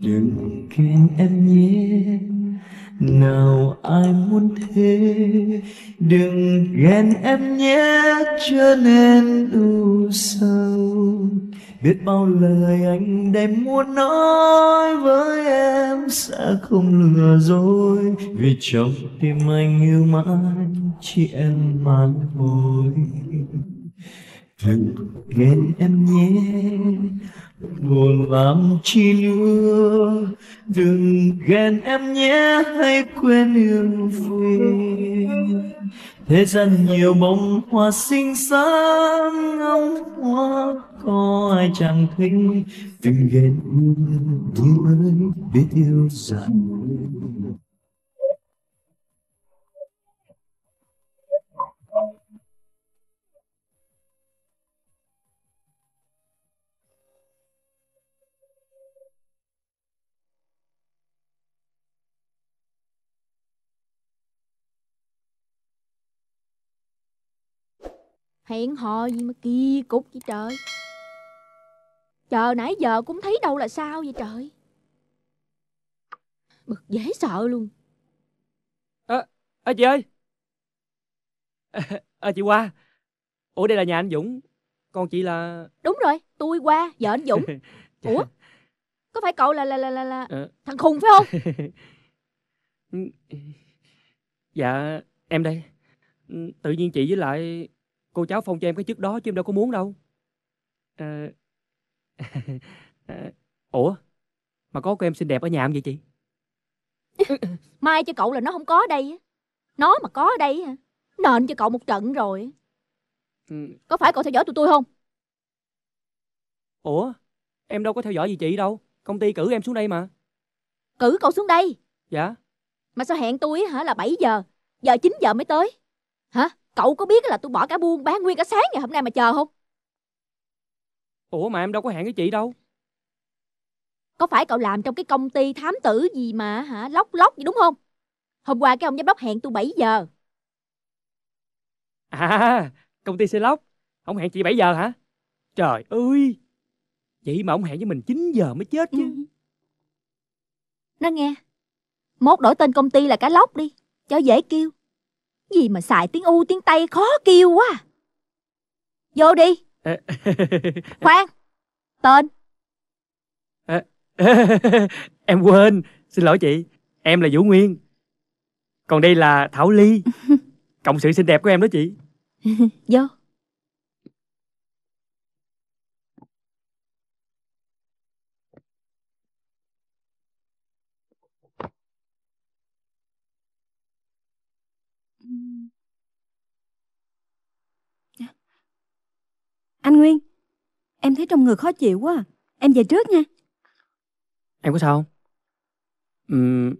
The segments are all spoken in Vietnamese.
đừng quên em nhé nào ai muốn thế đừng ghen em nhé trở nên u sầu biết bao lời anh đem muốn nói với em sẽ không lừa dối vì trong tim anh yêu mãi chỉ em mà thôi. đừng ghen em nhé buồn làm chi nữa đừng ghen em nhé hãy quên yêu vui. thế gian nhiều bông hoa xinh xắn ngóng hoa có ai chẳng thích đừng ghen yêu mới biết yêu rằng Hẹn hò gì mà kỳ cục vậy trời Chờ nãy giờ cũng thấy đâu là sao vậy trời Bực dễ sợ luôn Ờ, à, à, chị ơi Ờ, à, à, chị qua Ủa đây là nhà anh Dũng Còn chị là... Đúng rồi, tôi qua, vợ anh Dũng Ủa, có phải cậu là là là là, là... À... thằng khùng phải không? dạ, em đây ừ, Tự nhiên chị với lại cô cháu phong cho em cái chức đó chứ em đâu có muốn đâu à... ủa mà có cô em xinh đẹp ở nhà không vậy chị mai cho cậu là nó không có đây nó mà có ở đây nền cho cậu một trận rồi ừ. có phải cậu theo dõi tụi tôi không ủa em đâu có theo dõi gì chị đâu công ty cử em xuống đây mà cử cậu xuống đây dạ mà sao hẹn tôi hả là 7 giờ giờ 9 giờ mới tới hả Cậu có biết là tôi bỏ cả buôn bán nguyên cả sáng ngày hôm nay mà chờ không? Ủa mà em đâu có hẹn với chị đâu Có phải cậu làm trong cái công ty thám tử gì mà hả Lóc lóc gì đúng không Hôm qua cái ông giám đốc hẹn tôi 7 giờ À công ty xe lóc Ông hẹn chị 7 giờ hả Trời ơi Vậy mà ông hẹn với mình 9 giờ mới chết chứ ừ. Nó nghe Mốt đổi tên công ty là cá lóc đi Cho dễ kêu gì mà xài tiếng U tiếng Tây khó kêu quá Vô đi Khoan Tên Em quên Xin lỗi chị Em là Vũ Nguyên Còn đây là Thảo Ly Cộng sự xinh đẹp của em đó chị Vô Anh Nguyên, em thấy trong người khó chịu quá à. Em về trước nha. Em có sao không? Uhm...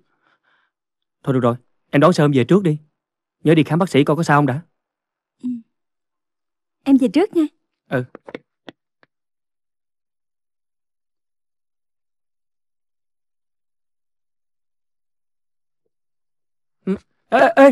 Thôi được rồi, em đón Sơn về trước đi. Nhớ đi khám bác sĩ coi có sao không đã. Ừ. Em về trước nha. Ừ. Ê, ê,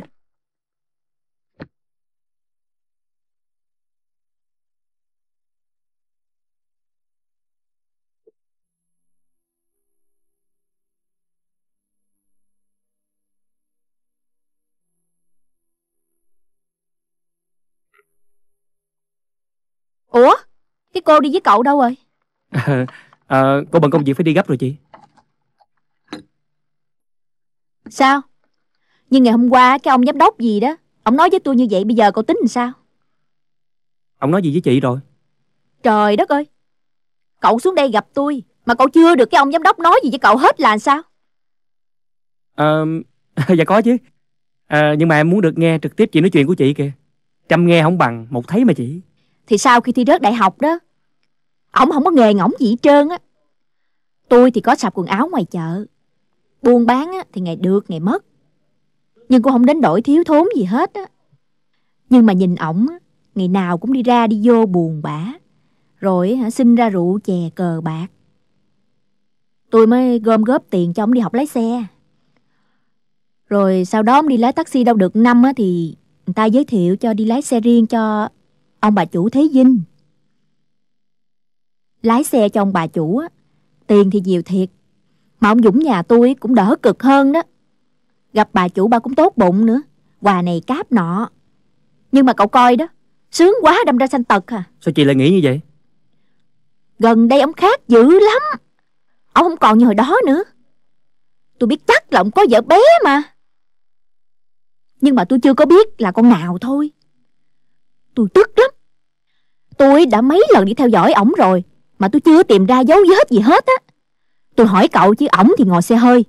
Cô đi với cậu đâu rồi à, à, Cô bận công việc phải đi gấp rồi chị Sao Nhưng ngày hôm qua cái ông giám đốc gì đó Ông nói với tôi như vậy bây giờ cậu tính làm sao Ông nói gì với chị rồi Trời đất ơi Cậu xuống đây gặp tôi Mà cậu chưa được cái ông giám đốc nói gì với cậu hết là sao à, Dạ có chứ à, Nhưng mà em muốn được nghe trực tiếp chị nói chuyện của chị kìa chăm nghe không bằng một thấy mà chị Thì sau khi thi rớt đại học đó Ổng không có nghề ngỗng gì trơn á. Tôi thì có sạp quần áo ngoài chợ. Buôn bán á, thì ngày được ngày mất. Nhưng cũng không đến đổi thiếu thốn gì hết á. Nhưng mà nhìn ổng ngày nào cũng đi ra đi vô buồn bã. Rồi hả, xin ra rượu chè cờ bạc. Tôi mới gom góp tiền cho ổng đi học lái xe. Rồi sau đó ông đi lái taxi đâu được năm á, thì người ta giới thiệu cho đi lái xe riêng cho ông bà chủ Thế Vinh lái xe cho ông bà chủ á, tiền thì nhiều thiệt. Mà ông Dũng nhà tôi cũng đỡ cực hơn đó. Gặp bà chủ ba cũng tốt bụng nữa, quà này cáp nọ. Nhưng mà cậu coi đó, sướng quá đâm ra sanh tật à. Sao chị lại nghĩ như vậy? Gần đây ông khác dữ lắm. Ông không còn như hồi đó nữa. Tôi biết chắc là ông có vợ bé mà. Nhưng mà tôi chưa có biết là con nào thôi. Tôi tức lắm. Tôi đã mấy lần đi theo dõi ổng rồi mà tôi chưa tìm ra dấu vết gì hết á. Tôi hỏi cậu chứ ổng thì ngồi xe hơi,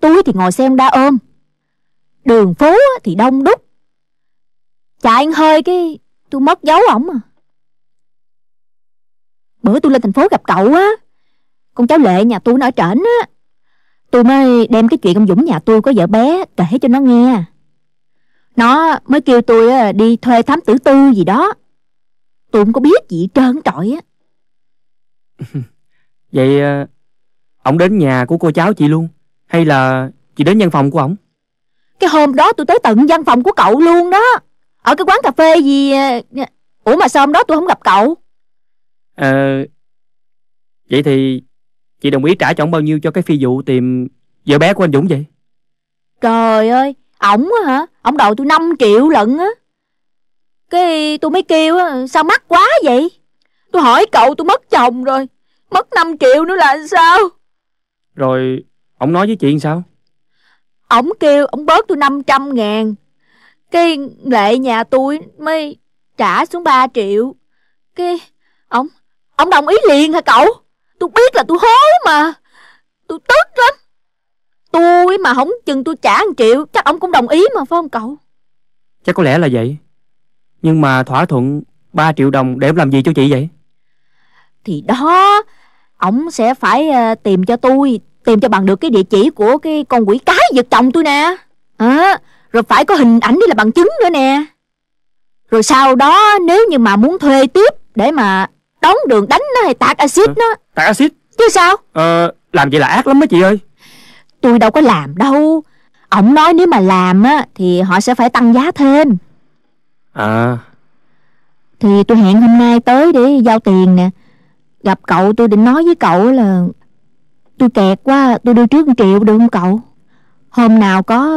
tôi thì ngồi xe đa ôm. Đường phố thì đông đúc. Chạy hơi cái tôi mất dấu ổng à. Bữa tôi lên thành phố gặp cậu á, con cháu Lệ nhà tôi nó ở trển á. Tôi mới đem cái chuyện ông Dũng nhà tôi có vợ bé kể cho nó nghe. Nó mới kêu tôi đi thuê thám tử tư gì đó. Tôi không có biết gì trơn trọi á. Vậy ông ờ, đến nhà của cô cháu chị luôn Hay là chị đến văn phòng của ông? Cái hôm đó tôi tới tận văn phòng của cậu luôn đó Ở cái quán cà phê gì ờ, Ủa mà sao hôm đó tôi không gặp cậu Ờ Vậy thì Chị đồng ý trả cho ổng bao nhiêu cho cái phi vụ tìm Vợ bé của anh Dũng vậy Trời ơi ông hả ông đòi tôi 5 triệu lận á Cái tôi mới kêu á Sao mắc quá vậy Tôi hỏi cậu tôi mất chồng rồi Mất 5 triệu nữa là sao Rồi ông nói với chị sao Ông kêu ông bớt tôi 500 ngàn Cái lệ nhà tôi mới trả xuống 3 triệu Cái ông Ông đồng ý liền hả cậu Tôi biết là tôi hố mà Tôi tức lắm Tôi mà không chừng tôi trả 1 triệu Chắc ông cũng đồng ý mà phải không cậu Chắc có lẽ là vậy Nhưng mà thỏa thuận 3 triệu đồng để làm gì cho chị vậy thì đó ổng sẽ phải ờ, tìm cho tôi tìm cho bằng được cái địa chỉ của cái con quỷ cái giật chồng tôi nè à, rồi phải có hình ảnh đi là bằng chứng nữa nè rồi sau đó nếu như mà muốn thuê tiếp để mà đón đường đánh nó hay tạt axit ờ, nó tạt axit chứ sao ờ làm vậy là ác lắm đó chị ơi tôi đâu có làm đâu ổng nói nếu mà làm á thì họ sẽ phải tăng giá thêm à thì tôi hẹn hôm nay tới để giao tiền nè Gặp cậu tôi định nói với cậu là Tôi kẹt quá tôi đưa trước 1 triệu được không cậu Hôm nào có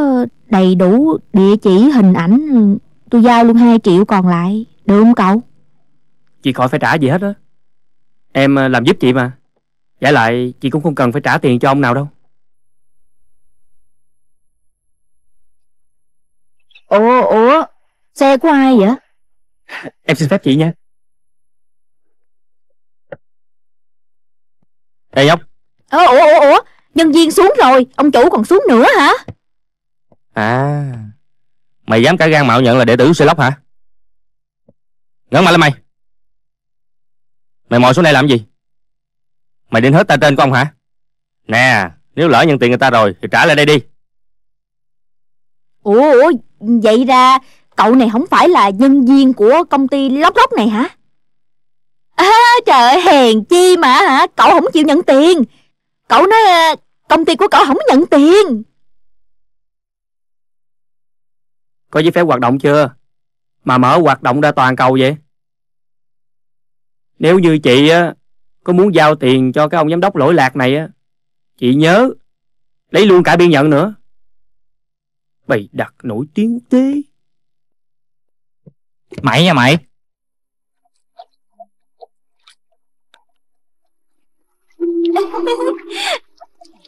đầy đủ địa chỉ hình ảnh Tôi giao luôn 2 triệu còn lại Được không cậu Chị khỏi phải trả gì hết á Em ờ, làm giúp chị mà Giả lại chị cũng không cần phải trả tiền cho ông nào đâu Ủa, ủa, xe của ai vậy? Em xin phép chị nha Ê nhóc Ờ ủa ủa ủa Nhân viên xuống rồi Ông chủ còn xuống nữa hả À Mày dám cả gan mạo nhận là đệ tử Sherlock hả Ngấn mặt lên mày Mày ngồi xuống đây làm gì Mày đến hết ta tên của ông hả Nè Nếu lỡ nhận tiền người ta rồi Thì trả lại đây đi Ủa, ủa vậy ra cậu này không phải là nhân viên của công ty Lóc Lóc này hả? À, trời ơi, hèn chi mà hả? Cậu không chịu nhận tiền. Cậu nói à, công ty của cậu không nhận tiền. Có giấy phép hoạt động chưa? Mà mở hoạt động ra toàn cầu vậy? Nếu như chị á, có muốn giao tiền cho cái ông giám đốc lỗi lạc này á, chị nhớ lấy luôn cả biên nhận nữa. Bày đặt nổi tiếng quốc tế. Mày nha mày.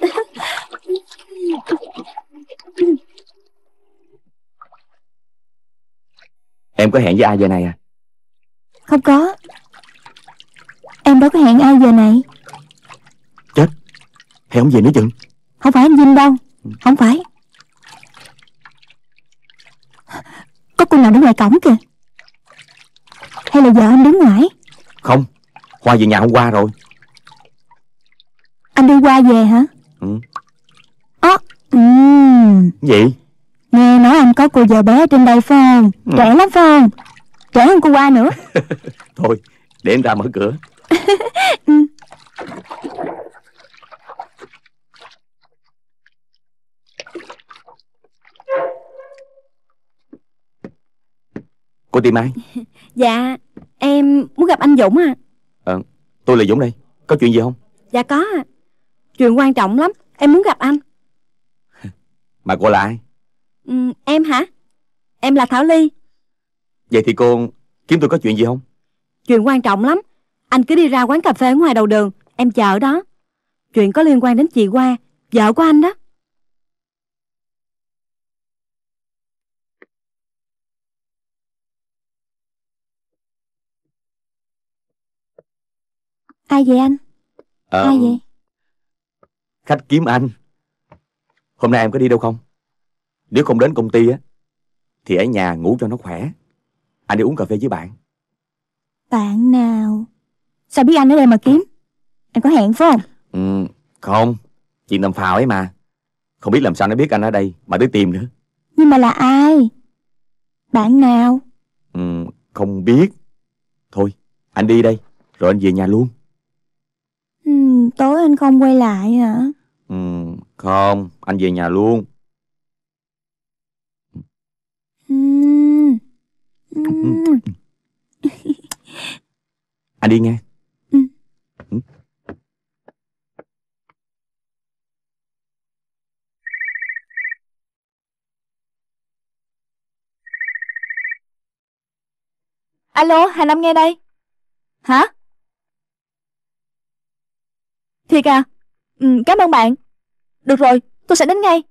Em có hẹn với ai giờ này à Không có Em đâu có hẹn ai giờ này Chết Hẹn ông về nữa chừng Không phải anh Vinh đâu Không phải Có cô nào đứng ngoài cổng kìa Hay là vợ anh đứng ngoài Không Hoa về nhà hôm qua rồi anh đi qua về hả? Ừ. Ơ, ừ. Gì? Nghe nói anh có cô vợ bé trên đây phải không? Ừ. Trẻ lắm phải không? Trẻ hơn cô qua nữa. Thôi, để anh ra mở cửa. ừ. Cô tìm ai? Dạ, em muốn gặp anh Dũng à. à, tôi là Dũng đây. Có chuyện gì không? Dạ có ạ. Chuyện quan trọng lắm Em muốn gặp anh Mà cô là ai ừ, Em hả Em là Thảo Ly Vậy thì cô kiếm tôi có chuyện gì không Chuyện quan trọng lắm Anh cứ đi ra quán cà phê ngoài đầu đường Em chờ đó Chuyện có liên quan đến chị Hoa Vợ của anh đó Ai vậy anh? Um, Ai vậy? khách kiếm anh hôm nay em có đi đâu không nếu không đến công ty á thì ở nhà ngủ cho nó khỏe anh đi uống cà phê với bạn bạn nào sao biết anh ở đây mà kiếm em có hẹn phải không ừ, không chuyện nằm phào ấy mà không biết làm sao nó biết anh ở đây mà tới tìm nữa nhưng mà là ai bạn nào ừ, không biết thôi anh đi đây rồi anh về nhà luôn Ừ, tối anh không quay lại hả? Ừ, không, anh về nhà luôn. Ừ. Ừ. anh đi nghe. Alo, Hà Nam nghe đây. Hả? Thiệt à? Ừ, cảm ơn bạn. Được rồi, tôi sẽ đến ngay.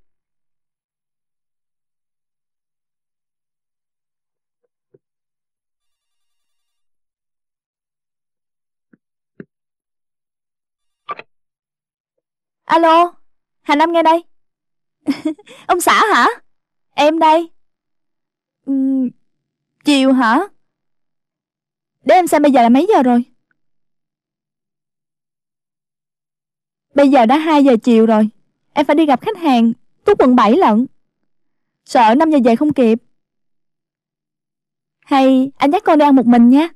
Alo, Hà Nam nghe đây. Ông xã hả? Em đây. Ừ, chiều hả? Để em xem bây giờ là mấy giờ rồi. Bây giờ đã 2 giờ chiều rồi, em phải đi gặp khách hàng, tuốt quận 7 lận. Sợ 5 giờ về không kịp. Hay anh dắt con đi ăn một mình nha.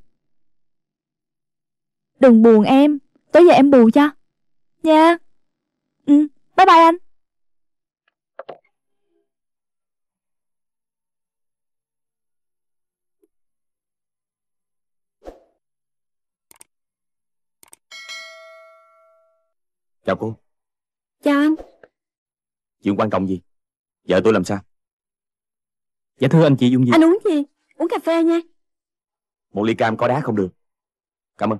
Đừng buồn em, tối giờ em bù cho. Nha. Ừ, bye bye anh. Chào cô Chào anh Chuyện quan trọng gì? Vợ tôi làm sao? Dạ thưa anh chị Dung gì Anh uống gì? Uống cà phê nha Một ly cam có đá không được Cảm ơn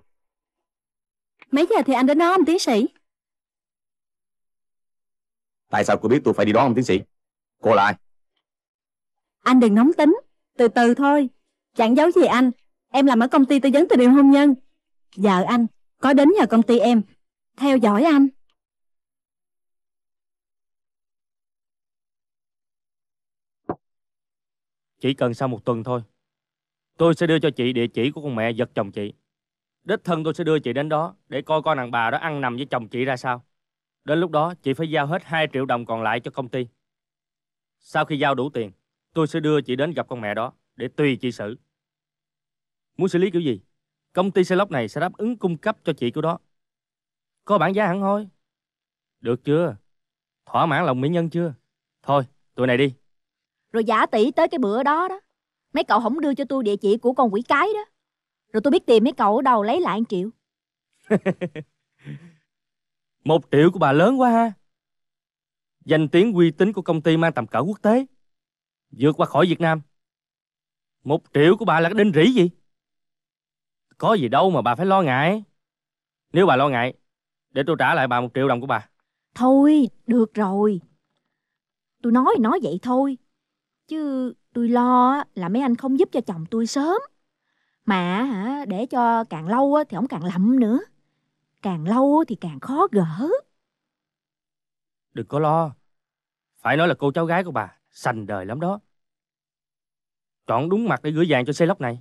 Mấy giờ thì anh đến đó ông tiến sĩ? Tại sao cô biết tôi phải đi đó ông tiến sĩ? Cô là ai? Anh đừng nóng tính Từ từ thôi Chẳng giấu gì anh Em làm ở công ty tư vấn từ điều hôn nhân Vợ anh có đến nhờ công ty em Theo dõi anh Chỉ cần sau một tuần thôi, tôi sẽ đưa cho chị địa chỉ của con mẹ giật chồng chị. Đích thân tôi sẽ đưa chị đến đó để coi con đàn bà đó ăn nằm với chồng chị ra sao. Đến lúc đó, chị phải giao hết 2 triệu đồng còn lại cho công ty. Sau khi giao đủ tiền, tôi sẽ đưa chị đến gặp con mẹ đó để tùy chị xử. Muốn xử lý kiểu gì? Công ty xe lóc này sẽ đáp ứng cung cấp cho chị kiểu đó. Có bản giá hẳn thôi. Được chưa? Thỏa mãn lòng mỹ nhân chưa? Thôi, tụi này đi, rồi giả tỷ tới cái bữa đó đó Mấy cậu không đưa cho tôi địa chỉ của con quỷ cái đó Rồi tôi biết tìm mấy cậu ở đâu lấy lại 1 triệu Một triệu của bà lớn quá ha Danh tiếng uy tín của công ty mang tầm cỡ quốc tế Vượt qua khỏi Việt Nam Một triệu của bà là cái đinh rỉ gì Có gì đâu mà bà phải lo ngại Nếu bà lo ngại Để tôi trả lại bà một triệu đồng của bà Thôi được rồi Tôi nói nói vậy thôi Chứ tôi lo là mấy anh không giúp cho chồng tôi sớm. Mà hả, để cho càng lâu thì ông càng lậm nữa. Càng lâu thì càng khó gỡ. Đừng có lo. Phải nói là cô cháu gái của bà sành đời lắm đó. Chọn đúng mặt để gửi vàng cho xe lóc này.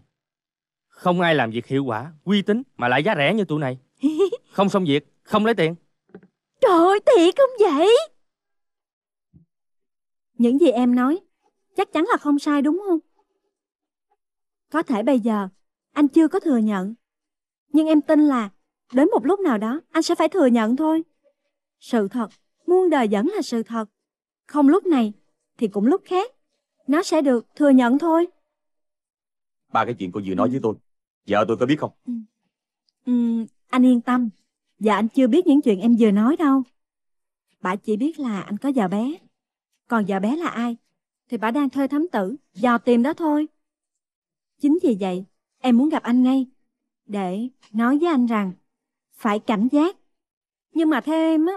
Không ai làm việc hiệu quả, uy tín mà lại giá rẻ như tụi này. Không xong việc, không lấy tiền. Trời ơi, thiệt không vậy? Những gì em nói chắc chắn là không sai đúng không? Có thể bây giờ anh chưa có thừa nhận, nhưng em tin là đến một lúc nào đó anh sẽ phải thừa nhận thôi. Sự thật, muôn đời vẫn là sự thật, không lúc này thì cũng lúc khác, nó sẽ được thừa nhận thôi. Ba cái chuyện cô vừa nói với tôi, vợ tôi có biết không? Ừ. Ừ, anh yên tâm, vợ anh chưa biết những chuyện em vừa nói đâu. Bà chỉ biết là anh có vợ bé, còn vợ bé là ai thì bà đang thuê thám tử, dò tìm đó thôi. Chính vì vậy, em muốn gặp anh ngay, để nói với anh rằng phải cảnh giác. Nhưng mà theo em á,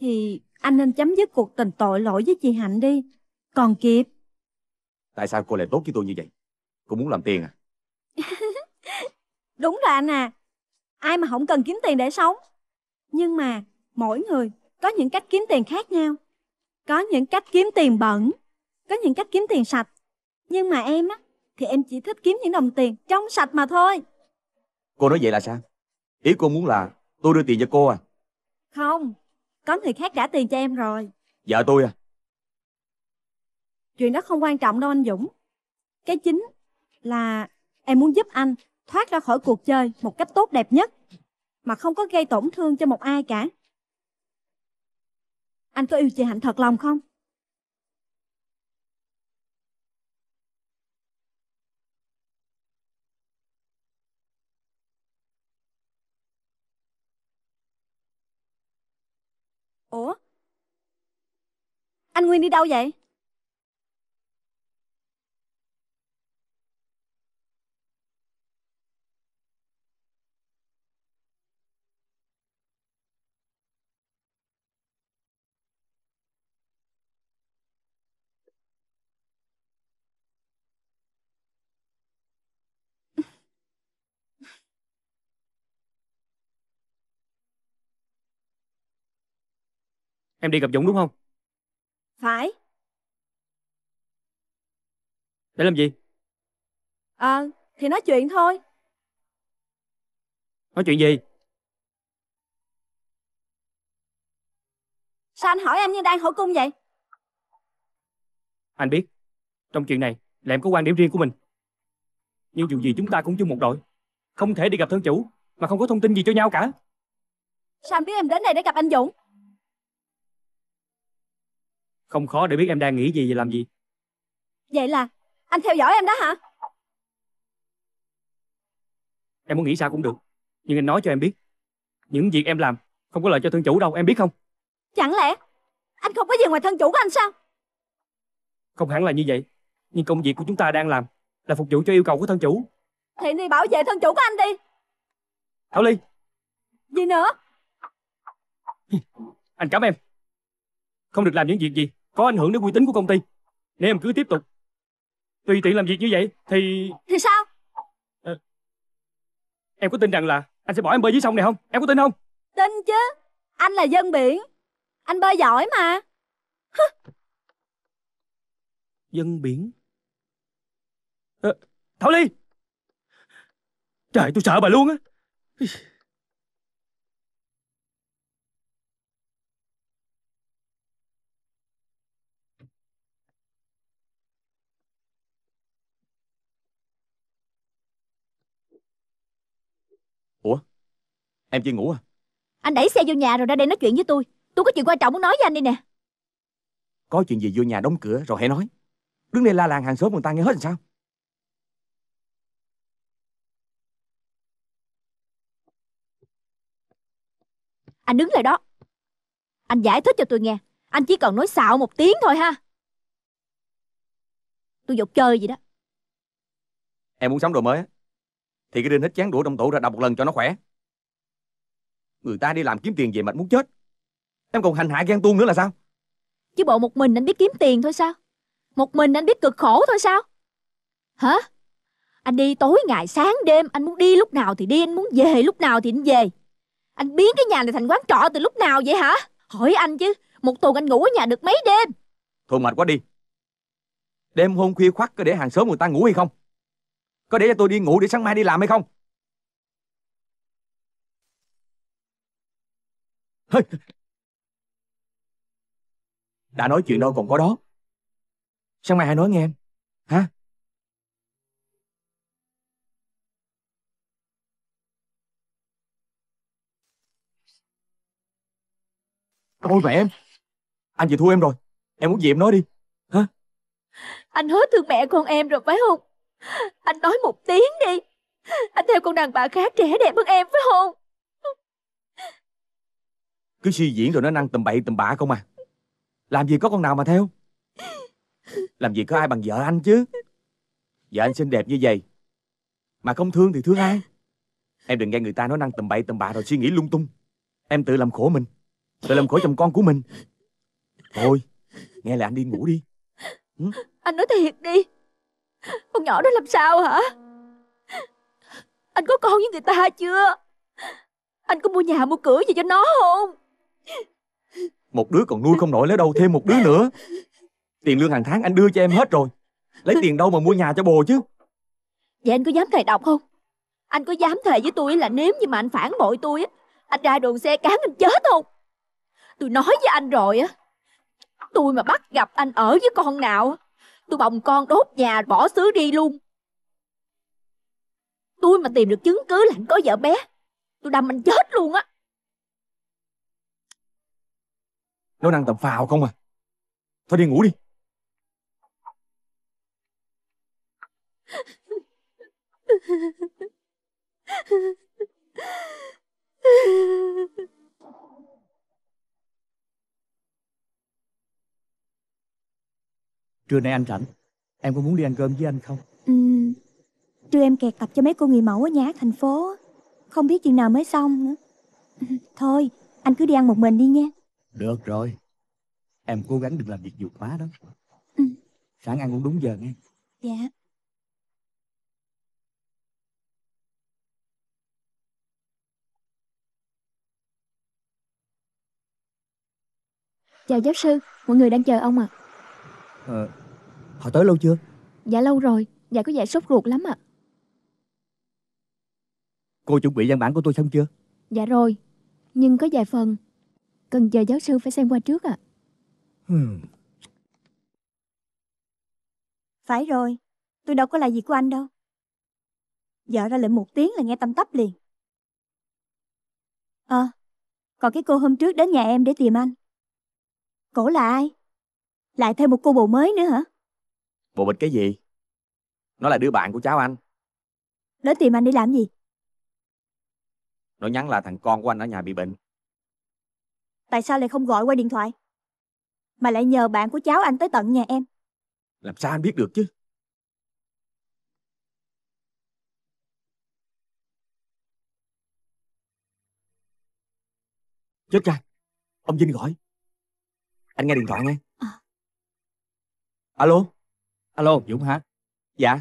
thì anh nên chấm dứt cuộc tình tội lỗi với chị Hạnh đi, còn kịp. Tại sao cô lại tốt với tôi như vậy? Cô muốn làm tiền à? Đúng rồi anh à, ai mà không cần kiếm tiền để sống. Nhưng mà mỗi người có những cách kiếm tiền khác nhau. Có những cách kiếm tiền bẩn có những cách kiếm tiền sạch. Nhưng mà em á, thì em chỉ thích kiếm những đồng tiền trong sạch mà thôi. Cô nói vậy là sao? Ý cô muốn là tôi đưa tiền cho cô à? Không, có người khác trả tiền cho em rồi. Vợ tôi à? Chuyện đó không quan trọng đâu anh Dũng. Cái chính là em muốn giúp anh thoát ra khỏi cuộc chơi một cách tốt đẹp nhất mà không có gây tổn thương cho một ai cả. Anh có yêu chị Hạnh thật lòng không? Anh Nguyên đi đâu vậy? Em đi gặp Dũng đúng không? phải để làm gì ờ à, thì nói chuyện thôi nói chuyện gì sao anh hỏi em như đang hỏi cung vậy anh biết trong chuyện này là em có quan điểm riêng của mình nhưng dù gì chúng ta cũng chung một đội không thể đi gặp thân chủ mà không có thông tin gì cho nhau cả sao anh biết em đến đây để gặp anh dũng không khó để biết em đang nghĩ gì và làm gì Vậy là anh theo dõi em đó hả Em muốn nghĩ sao cũng được Nhưng anh nói cho em biết Những việc em làm không có lợi cho thân chủ đâu Em biết không Chẳng lẽ anh không có gì ngoài thân chủ của anh sao Không hẳn là như vậy Nhưng công việc của chúng ta đang làm Là phục vụ cho yêu cầu của thân chủ Thì đi bảo vệ thân chủ của anh đi Thảo Ly Gì nữa Anh cảm em Không được làm những việc gì có ảnh hưởng đến uy tín của công ty nếu em cứ tiếp tục tùy tiện làm việc như vậy thì thì sao à, em có tin rằng là anh sẽ bỏ em bơi dưới sông này không em có tin không tin chứ anh là dân biển anh bơi giỏi mà dân biển à, thảo ly trời tôi sợ bà luôn á Em chưa ngủ à Anh đẩy xe vô nhà rồi ra đây nói chuyện với tôi Tôi có chuyện quan trọng muốn nói với anh đi nè Có chuyện gì vô nhà đóng cửa rồi hãy nói Đứng đây la làng hàng xóm người ta nghe hết làm sao Anh đứng lại đó Anh giải thích cho tôi nghe Anh chỉ cần nói xạo một tiếng thôi ha Tôi dục chơi gì đó Em muốn sắm đồ mới Thì cái đinh hết chán đũa trong tủ ra đọc một lần cho nó khỏe Người ta đi làm kiếm tiền về mệt muốn chết Em còn hành hạ ghen tuông nữa là sao Chứ bộ một mình anh biết kiếm tiền thôi sao Một mình anh biết cực khổ thôi sao Hả Anh đi tối ngày sáng đêm Anh muốn đi lúc nào thì đi Anh muốn về lúc nào thì anh về Anh biến cái nhà này thành quán trọ từ lúc nào vậy hả Hỏi anh chứ Một tuần anh ngủ ở nhà được mấy đêm Thôi mệt quá đi Đêm hôm khuya khoắt có để hàng xóm người ta ngủ hay không Có để cho tôi đi ngủ để sáng mai đi làm hay không Đã nói chuyện đâu còn có đó Sao mày hãy nói nghe em Hả Thôi mẹ em Anh chị thua em rồi Em muốn gì em nói đi Hả Anh hứa thương mẹ con em rồi phải không Anh nói một tiếng đi Anh theo con đàn bà khác trẻ đẹp hơn em phải không cứ suy diễn rồi nó năng tầm bậy tầm bạ không à Làm gì có con nào mà theo Làm gì có ai bằng vợ anh chứ Vợ anh xinh đẹp như vậy Mà không thương thì thương ai Em đừng nghe người ta nói năng tầm bậy tầm bạ rồi suy nghĩ lung tung Em tự làm khổ mình Tự làm khổ chồng con của mình Thôi Nghe là anh đi ngủ đi ừ? Anh nói thiệt đi Con nhỏ đó làm sao hả Anh có con với người ta chưa Anh có mua nhà mua cửa gì cho nó không một đứa còn nuôi không nổi lấy đâu thêm một đứa nữa Tiền lương hàng tháng anh đưa cho em hết rồi Lấy tiền đâu mà mua nhà cho bồ chứ Vậy anh có dám thề độc không Anh có dám thề với tôi là nếu như mà anh phản bội tôi á? Anh ra đường xe cán anh chết không Tôi nói với anh rồi á Tôi mà bắt gặp anh ở với con nào Tôi bồng con đốt nhà bỏ xứ đi luôn Tôi mà tìm được chứng cứ là anh có vợ bé Tôi đâm anh chết luôn á nó đang tầm phào không à thôi đi ngủ đi Trưa nay anh rảnh Em có muốn đi ăn cơm với anh không? Ừ Trưa em kẹt tập cho mấy cô người mẫu ở nhà thành phố Không biết chừng nào mới xong nữa ừ, Thôi anh cứ đi ăn một mình đi nha được rồi Em cố gắng đừng làm việc nhiều quá đó ừ. Sáng ăn cũng đúng giờ nghe Dạ Chào giáo sư, mọi người đang chờ ông ạ à. Ờ, họ tới lâu chưa? Dạ lâu rồi, dạ có vẻ sốt ruột lắm ạ à. Cô chuẩn bị văn bản của tôi xong chưa? Dạ rồi, nhưng có vài phần Cần giờ giáo sư phải xem qua trước ạ. À. Hmm. Phải rồi, tôi đâu có là gì của anh đâu. Vợ ra lệnh một tiếng là nghe tâm tấp liền. Ờ, à, còn cái cô hôm trước đến nhà em để tìm anh. Cổ là ai? Lại thêm một cô bồ mới nữa hả? Bồ bịch cái gì? Nó là đứa bạn của cháu anh. đến tìm anh đi làm gì? Nó nhắn là thằng con của anh ở nhà bị bệnh. Tại sao lại không gọi qua điện thoại Mà lại nhờ bạn của cháu anh tới tận nhà em Làm sao anh biết được chứ Chết cha Ông Vinh gọi Anh nghe điện thoại nghe à. Alo Alo Dũng hả Dạ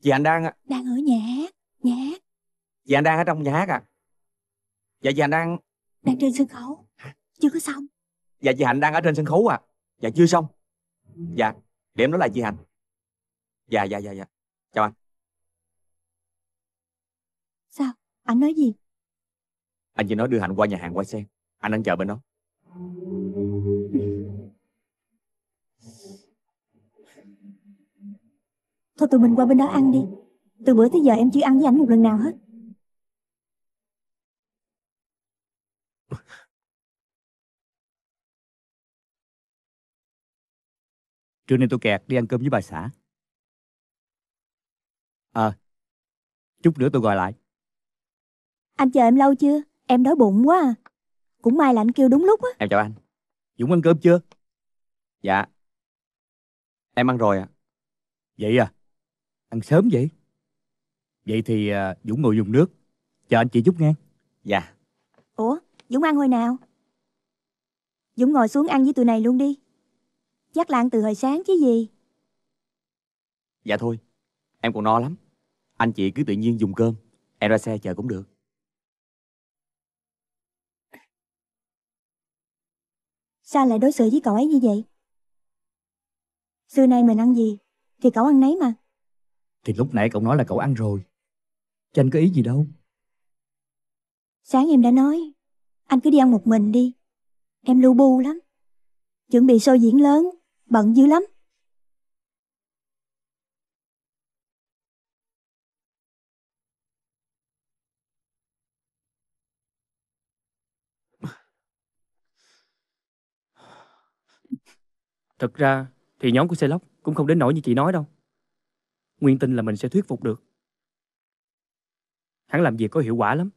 Chị dạ, anh đang Đang ở nhà hát Nhà hát Chị dạ, anh đang ở trong nhà hát à Dạ chị dạ, anh đang đang trên sân khấu chưa có xong dạ chị hạnh đang ở trên sân khấu à dạ chưa xong dạ điểm đó là chị hạnh dạ dạ dạ dạ chào anh sao anh nói gì anh chỉ nói đưa hạnh qua nhà hàng quay sen anh đang chờ bên đó thôi tụi mình qua bên đó ăn đi từ bữa tới giờ em chưa ăn với ảnh một lần nào hết Trưa nay tôi kẹt đi ăn cơm với bà xã. Ờ, à, chút nữa tôi gọi lại. Anh chờ em lâu chưa? Em đói bụng quá à. Cũng may là anh kêu đúng lúc á. Em chào anh. Dũng ăn cơm chưa? Dạ. Em ăn rồi ạ. À. Vậy à? Ăn sớm vậy? Vậy thì uh, Dũng ngồi dùng nước. Chờ anh chị chút nghe. Dạ. Ủa, Dũng ăn hồi nào? Dũng ngồi xuống ăn với tụi này luôn đi. Dắt Lan từ hồi sáng chứ gì Dạ thôi Em còn no lắm Anh chị cứ tự nhiên dùng cơm Em ra xe chờ cũng được Sao lại đối xử với cậu ấy như vậy Xưa nay mình ăn gì Thì cậu ăn nấy mà Thì lúc nãy cậu nói là cậu ăn rồi Chứ anh có ý gì đâu Sáng em đã nói Anh cứ đi ăn một mình đi Em lưu bu lắm Chuẩn bị show diễn lớn bận dữ lắm. Thật ra thì nhóm của Seloc cũng không đến nỗi như chị nói đâu. Nguyên tin là mình sẽ thuyết phục được. Hắn làm việc có hiệu quả lắm.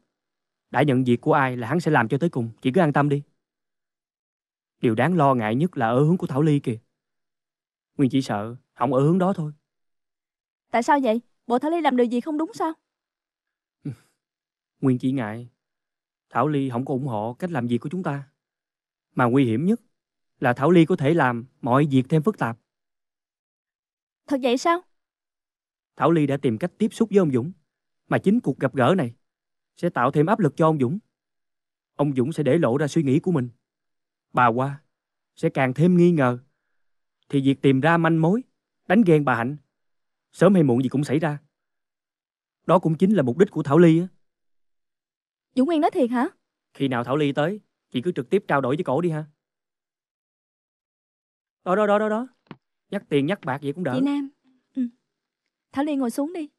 Đã nhận việc của ai là hắn sẽ làm cho tới cùng, chị cứ an tâm đi. Điều đáng lo ngại nhất là ở hướng của Thảo Ly kìa. Nguyên chỉ sợ không ở hướng đó thôi. Tại sao vậy? Bộ Thảo Ly làm điều gì không đúng sao? Nguyên chỉ ngại Thảo Ly không có ủng hộ cách làm việc của chúng ta. Mà nguy hiểm nhất là Thảo Ly có thể làm mọi việc thêm phức tạp. Thật vậy sao? Thảo Ly đã tìm cách tiếp xúc với ông Dũng, mà chính cuộc gặp gỡ này sẽ tạo thêm áp lực cho ông Dũng. Ông Dũng sẽ để lộ ra suy nghĩ của mình. Bà Hoa sẽ càng thêm nghi ngờ thì việc tìm ra manh mối, đánh ghen bà Hạnh, sớm hay muộn gì cũng xảy ra. Đó cũng chính là mục đích của Thảo Ly á. Dũng Nguyên nói thiệt hả? Khi nào Thảo Ly tới, chị cứ trực tiếp trao đổi với cổ đi ha. Đó đó đó đó đó. Nhắc tiền nhắc bạc vậy cũng đỡ. Chị Nam. Ừ. Thảo Ly ngồi xuống đi.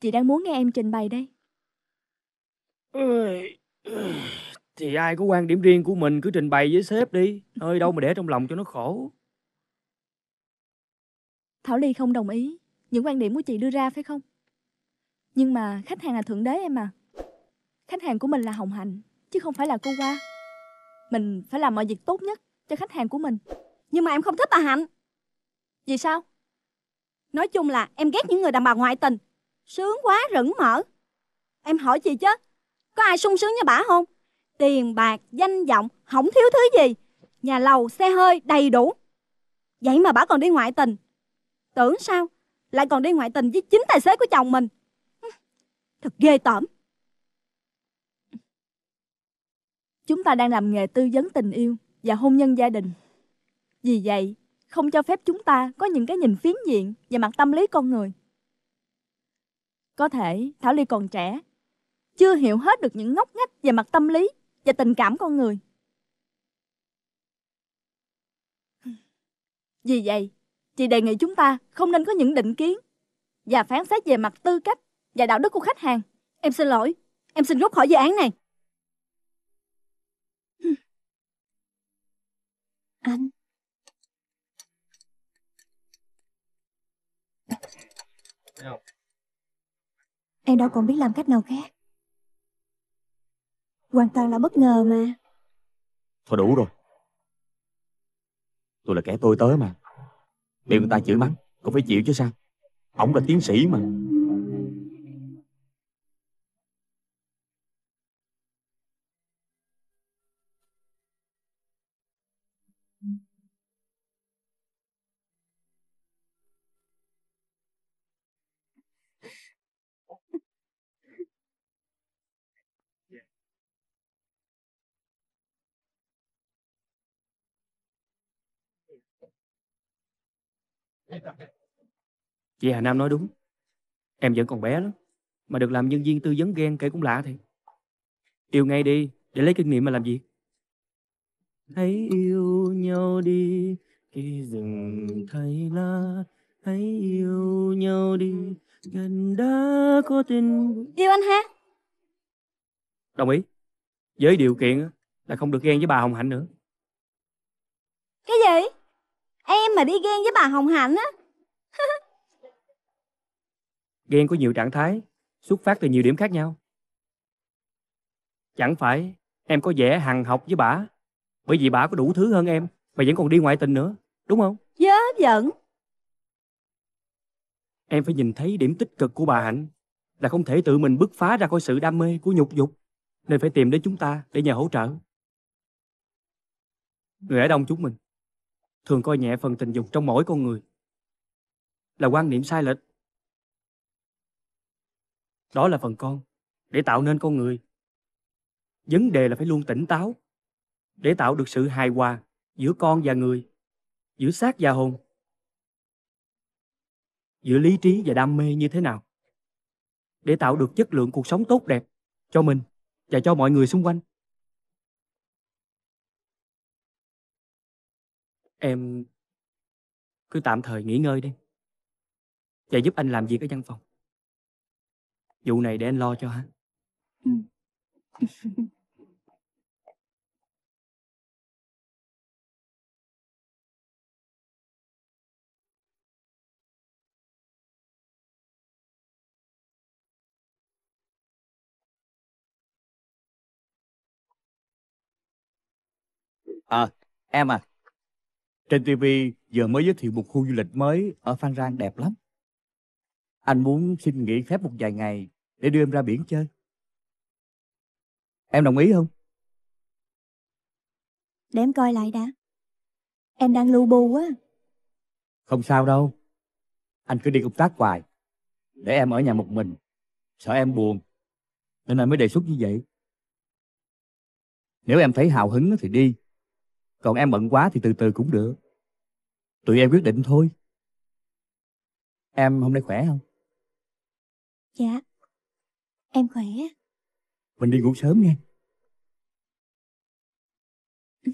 Chị đang muốn nghe em trình bày đây. Thì ai có quan điểm riêng của mình cứ trình bày với sếp đi. Nơi đâu mà để trong lòng cho nó khổ. Thảo Ly không đồng ý những quan điểm của chị đưa ra phải không? Nhưng mà khách hàng là thượng đế em à. Khách hàng của mình là Hồng Hạnh, chứ không phải là cô Hoa. Mình phải làm mọi việc tốt nhất cho khách hàng của mình. Nhưng mà em không thích bà Hạnh. Vì sao? Nói chung là em ghét những người đàn bà ngoại tình. Sướng quá rửng mở. Em hỏi chị chứ, có ai sung sướng như bả không? Tiền bạc, danh vọng, không thiếu thứ gì. Nhà lầu, xe hơi, đầy đủ. Vậy mà bả còn đi ngoại tình. Tưởng sao? Lại còn đi ngoại tình với chính tài xế của chồng mình. Thật ghê tởm. Chúng ta đang làm nghề tư vấn tình yêu và hôn nhân gia đình. Vì vậy, không cho phép chúng ta có những cái nhìn phiến diện về mặt tâm lý con người. Có thể Thảo Ly còn trẻ, chưa hiểu hết được những ngóc ngách về mặt tâm lý và tình cảm con người. Vì vậy, chị đề nghị chúng ta không nên có những định kiến và phán xét về mặt tư cách và đạo đức của khách hàng. Em xin lỗi, em xin rút khỏi dự án này. Anh. Dạ. Em đâu còn biết làm cách nào khác hoàn toàn là bất ngờ mà thôi đủ rồi tôi là kẻ tôi tớ mà bị người ta chửi mắng cũng phải chịu chứ sao Ông là tiến sĩ mà Chị Hà Nam nói đúng. Em vẫn còn bé lắm. Mà được làm nhân viên tư vấn ghen kể cũng lạ thì. Yêu ngay đi, để lấy kinh nghiệm mà làm gì. Hãy yêu nhau đi, khi rừng thấy lá. Hãy yêu nhau đi, gần đã có tình... Yêu anh ha. Đồng ý. Với điều kiện là không được ghen với bà Hồng Hạnh nữa. Cái gì? Em mà đi ghen với bà Hồng Hạnh á Ghen có nhiều trạng thái Xuất phát từ nhiều điểm khác nhau Chẳng phải em có vẻ hằng học với bà Bởi vì bà có đủ thứ hơn em Mà vẫn còn đi ngoại tình nữa Đúng không? Dớ giận Em phải nhìn thấy điểm tích cực của bà Hạnh Là không thể tự mình bứt phá ra khỏi sự đam mê của nhục dục Nên phải tìm đến chúng ta để nhờ hỗ trợ Người ở đông chúng mình thường coi nhẹ phần tình dục trong mỗi con người là quan niệm sai lệch đó là phần con để tạo nên con người vấn đề là phải luôn tỉnh táo để tạo được sự hài hòa giữa con và người giữa xác và hồn giữa lý trí và đam mê như thế nào để tạo được chất lượng cuộc sống tốt đẹp cho mình và cho mọi người xung quanh Em cứ tạm thời nghỉ ngơi đi. Và giúp anh làm việc ở văn phòng. Vụ này để anh lo cho hả? Ừ. Ờ, à, em à, trên TV vừa mới giới thiệu một khu du lịch mới ở Phan Rang đẹp lắm. Anh muốn xin nghỉ phép một vài ngày để đưa em ra biển chơi. Em đồng ý không? Để em coi lại đã. Em đang lưu bu quá. Không sao đâu. Anh cứ đi công tác hoài. Để em ở nhà một mình. Sợ em buồn. Nên anh mới đề xuất như vậy. Nếu em thấy hào hứng thì đi còn em bận quá thì từ từ cũng được tụi em quyết định thôi em hôm nay khỏe không dạ em khỏe mình đi ngủ sớm nha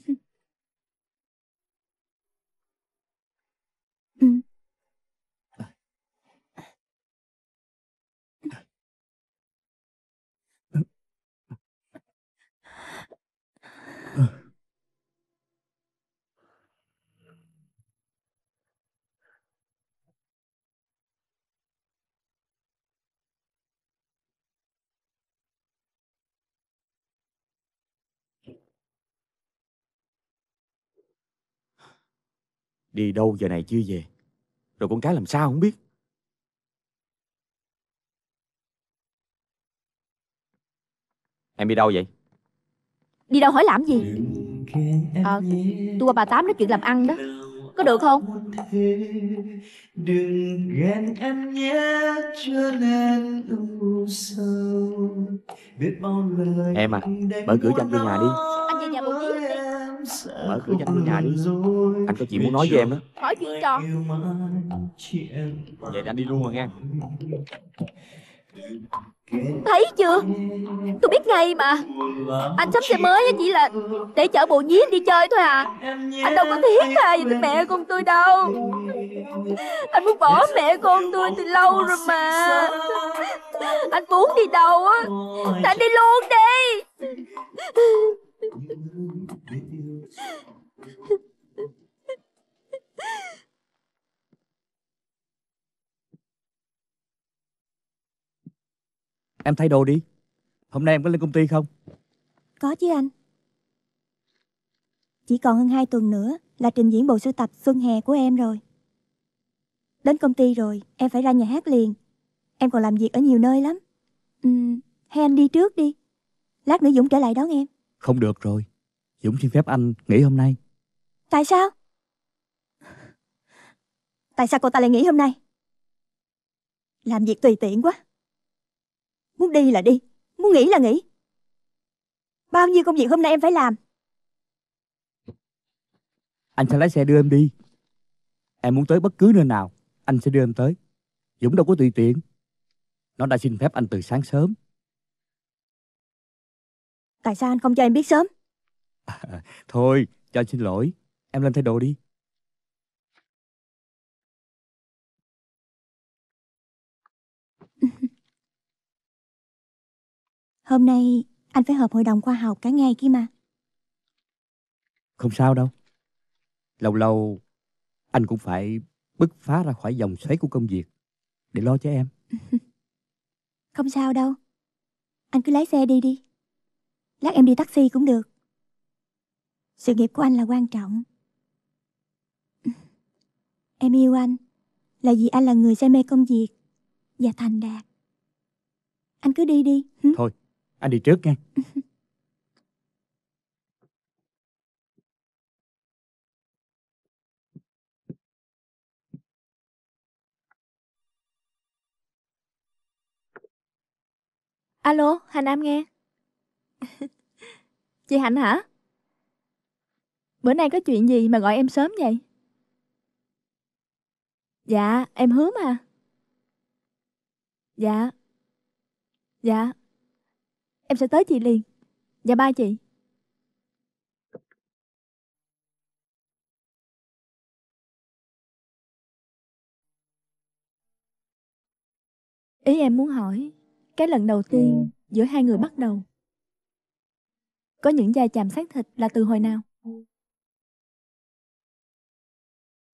Đi đâu giờ này chưa về Rồi con cái làm sao không biết Em đi đâu vậy Đi đâu hỏi làm gì Ờ Tôi qua bà Tám nói chuyện làm ăn đó Có được không Đừng ghen em nhé Trở nên u Biết bao lời Em à Mở cửa cho anh về nhà đi Anh về nhà một tí mở cửa cho anh nhà đi anh có chuyện muốn nói với em đó hỏi chuyện cho vậy anh đi luôn rồi nghe Thấy chưa Tôi biết ngay mà Anh sắp xe mới chỉ là Để chở bộ nhí đi chơi thôi à Anh đâu có thiết à về mẹ con tôi đâu Anh muốn bỏ mẹ con tôi từ lâu rồi mà Anh muốn đi đâu á anh đi luôn đi Em thay đồ đi Hôm nay em có lên công ty không? Có chứ anh Chỉ còn hơn 2 tuần nữa là trình diễn bộ sưu tập xuân hè của em rồi Đến công ty rồi, em phải ra nhà hát liền Em còn làm việc ở nhiều nơi lắm uhm, Hay anh đi trước đi Lát nữa Dũng trở lại đón em không được rồi. Dũng xin phép anh nghỉ hôm nay. Tại sao? Tại sao cô ta lại nghỉ hôm nay? Làm việc tùy tiện quá. Muốn đi là đi, muốn nghỉ là nghỉ. Bao nhiêu công việc hôm nay em phải làm? Anh sẽ lái xe đưa em đi. Em muốn tới bất cứ nơi nào, anh sẽ đưa em tới. Dũng đâu có tùy tiện. Nó đã xin phép anh từ sáng sớm. Tại sao anh không cho em biết sớm? À, thôi, cho anh xin lỗi. Em lên thay đồ đi. Hôm nay anh phải họp hội đồng khoa học cả ngày kia mà. Không sao đâu. Lâu lâu anh cũng phải bứt phá ra khỏi dòng xoáy của công việc để lo cho em. Không sao đâu. Anh cứ lái xe đi đi lát em đi taxi cũng được sự nghiệp của anh là quan trọng em yêu anh là vì anh là người say mê công việc và thành đạt anh cứ đi đi hử? thôi anh đi trước nha alo hành nam nghe chị Hạnh hả? Bữa nay có chuyện gì mà gọi em sớm vậy? Dạ, em hứa mà. Dạ. Dạ. Em sẽ tới chị liền. Dạ ba chị. Ý em muốn hỏi, cái lần đầu tiên giữa hai người bắt đầu có những da chạm xác thịt là từ hồi nào?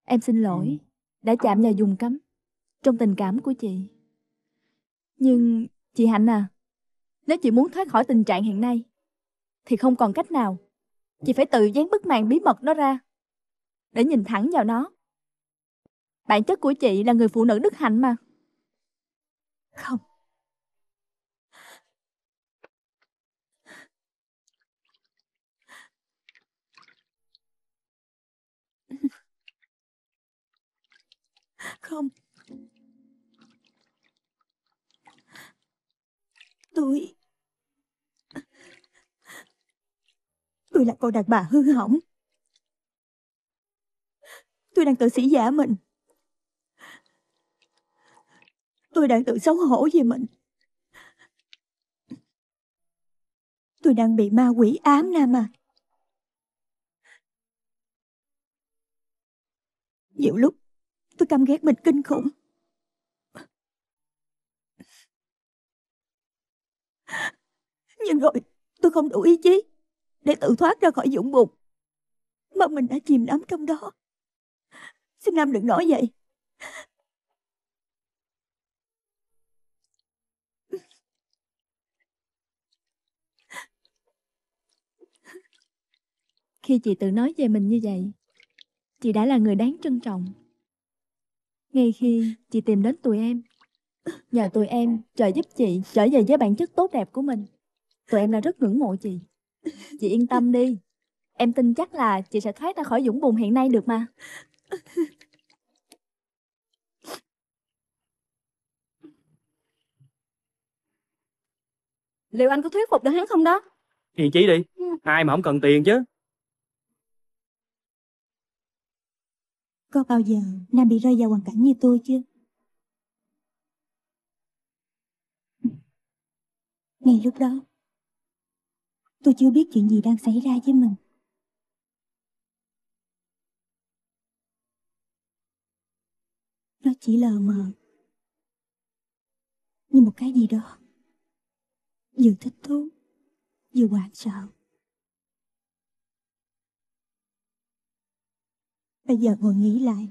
Em xin lỗi, đã chạm vào dùng cấm trong tình cảm của chị. Nhưng chị Hạnh à, nếu chị muốn thoát khỏi tình trạng hiện nay thì không còn cách nào. Chị phải tự dán bức màn bí mật đó ra để nhìn thẳng vào nó. Bản chất của chị là người phụ nữ đức hạnh mà. Không, không? Tôi... Tôi là cô đàn bà hư hỏng. Tôi đang tự sĩ giả mình. Tôi đang tự xấu hổ về mình. Tôi đang bị ma quỷ ám nam à. Nhiều lúc Tôi căm ghét mình kinh khủng. Nhưng rồi tôi không đủ ý chí để tự thoát ra khỏi dũng bụng mà mình đã chìm đắm trong đó. Xin Nam đừng nói vậy. Khi chị tự nói về mình như vậy, chị đã là người đáng trân trọng. Ngay khi chị tìm đến tụi em, nhờ tụi em trợ giúp chị trở về với bản chất tốt đẹp của mình. Tụi em đã rất ngưỡng mộ chị. Chị yên tâm đi. Em tin chắc là chị sẽ thoát ra khỏi dũng bùn hiện nay được mà. Liệu anh có thuyết phục được hắn không đó? Hiền chí đi, ai mà không cần tiền chứ. Có bao giờ Nam bị rơi vào hoàn cảnh như tôi chưa? Ngay lúc đó, tôi chưa biết chuyện gì đang xảy ra với mình. Nó chỉ lờ mờ, như một cái gì đó, vừa thích thú, vừa hoảng sợ. Bây giờ ngồi nghĩ lại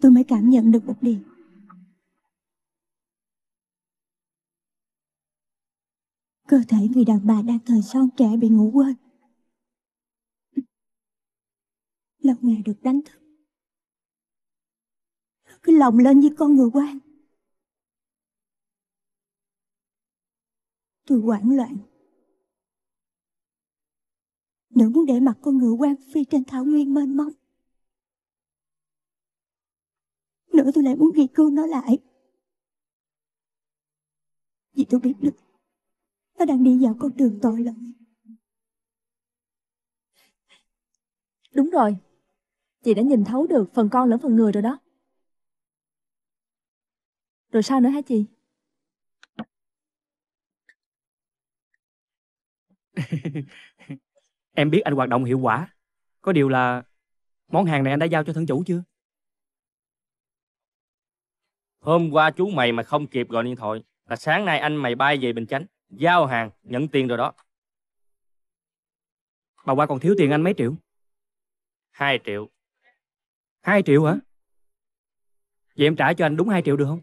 Tôi mới cảm nhận được một điều Cơ thể người đàn bà đang thời son trẻ bị ngủ quên Lâu ngày được đánh thức Nó cứ lồng lên như con người quan Tôi hoảng loạn nữ muốn để mặt con ngựa quan phi trên thảo nguyên mênh mông. Nữa tôi lại muốn ghi cương nó lại. Vì tôi biết được, nó đang đi vào con đường tội lỗi. Đúng rồi, chị đã nhìn thấu được phần con lẫn phần người rồi đó. Rồi sao nữa hả chị? Em biết anh hoạt động hiệu quả. Có điều là món hàng này anh đã giao cho thân chủ chưa? Hôm qua chú mày mà không kịp gọi điện thoại là sáng nay anh mày bay về Bình Chánh, giao hàng, nhận tiền rồi đó. Bà qua còn thiếu tiền anh mấy triệu? Hai triệu. Hai triệu hả? Vậy em trả cho anh đúng hai triệu được không?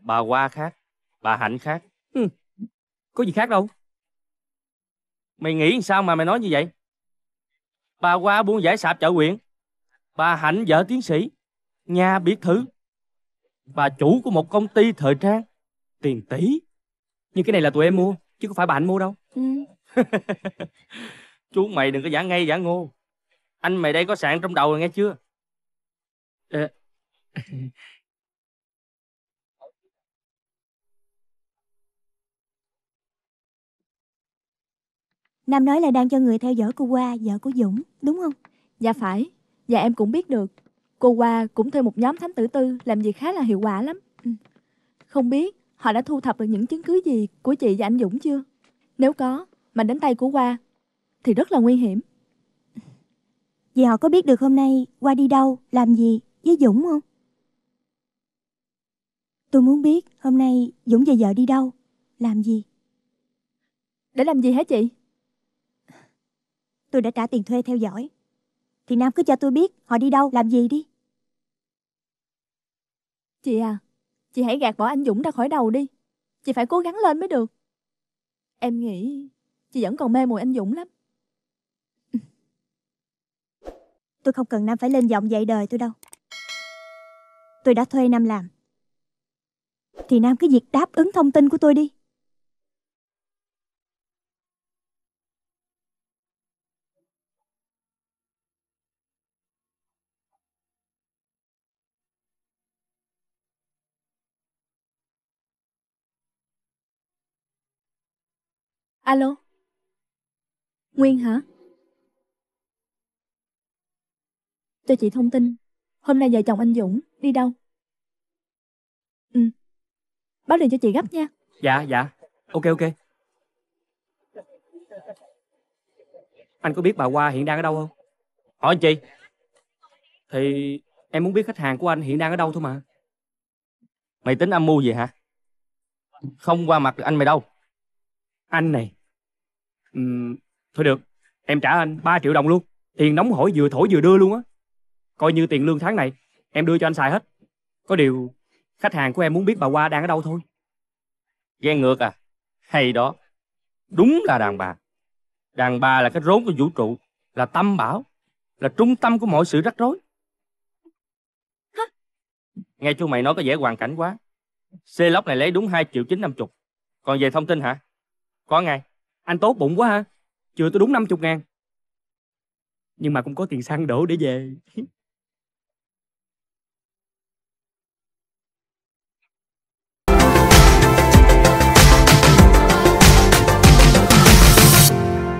Bà qua khác, bà Hạnh khác. Ừ. Có gì khác đâu mày nghĩ sao mà mày nói như vậy bà qua buôn giải sạp chợ huyện bà hạnh vợ tiến sĩ nhà biệt thự bà chủ của một công ty thời trang tiền tỷ nhưng cái này là tụi em mua chứ không phải bà hạnh mua đâu ừ. chú mày đừng có giả ngây giả ngô anh mày đây có sạn trong đầu rồi nghe chưa ờ. Nam nói là đang cho người theo dõi cô qua, vợ của Dũng, đúng không? Dạ phải, và em cũng biết được. Cô qua cũng thuê một nhóm thám tử tư làm việc khá là hiệu quả lắm. Ừ. Không biết họ đã thu thập được những chứng cứ gì của chị và anh Dũng chưa? Nếu có, mà đến tay của qua thì rất là nguy hiểm. Vậy họ có biết được hôm nay qua đi đâu, làm gì với Dũng không? Tôi muốn biết hôm nay Dũng và vợ đi đâu, làm gì? Để làm gì hả chị? tôi đã trả tiền thuê theo dõi. Thì Nam cứ cho tôi biết họ đi đâu, làm gì đi. Chị à, chị hãy gạt bỏ anh Dũng ra khỏi đầu đi. Chị phải cố gắng lên mới được. Em nghĩ chị vẫn còn mê mùi anh Dũng lắm. Tôi không cần Nam phải lên giọng dạy đời tôi đâu. Tôi đã thuê Nam làm. Thì Nam cứ việc đáp ứng thông tin của tôi đi. Alo? Nguyên hả? Cho chị thông tin, hôm nay vợ chồng anh Dũng đi đâu? Ừ. Báo liền cho chị gấp nha. Dạ, dạ. Ok, ok. Anh có biết bà Hoa hiện đang ở đâu không? Hỏi anh chị. Thì em muốn biết khách hàng của anh hiện đang ở đâu thôi mà. Mày tính âm mưu gì hả? Không qua mặt được anh mày đâu. Anh này, um, thôi được em trả anh 3 triệu đồng luôn tiền nóng hổi vừa thổi vừa đưa luôn á coi như tiền lương tháng này em đưa cho anh xài hết có điều khách hàng của em muốn biết bà qua đang ở đâu thôi ghen ngược à hay đó đúng là đàn bà đàn bà là cái rốn của vũ trụ là tâm bảo là trung tâm của mọi sự rắc rối nghe chú mày nói có vẻ hoàn cảnh quá xe lóc này lấy đúng hai triệu chín năm chục còn về thông tin hả có ngay anh tốt bụng quá ha. Chừa tôi đúng 50 ngàn. Nhưng mà cũng có tiền xăng đổ để về.